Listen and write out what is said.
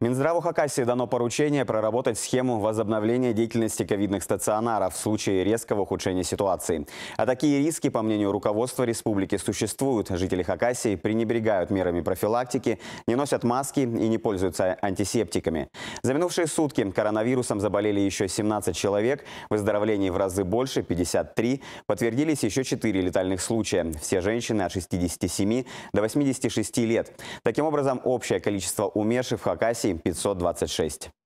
Минздраву Хакасии дано поручение проработать схему возобновления деятельности ковидных стационаров в случае резкого ухудшения ситуации. А такие риски, по мнению руководства республики, существуют. Жители Хакасии пренебрегают мерами профилактики, не носят маски и не пользуются антисептиками. За минувшие сутки коронавирусом заболели еще 17 человек, выздоровлений в разы больше – 53, подтвердились еще 4 летальных случая. Все женщины от 67 до 86 лет. Таким образом, общее количество умерших в Хакасии 526.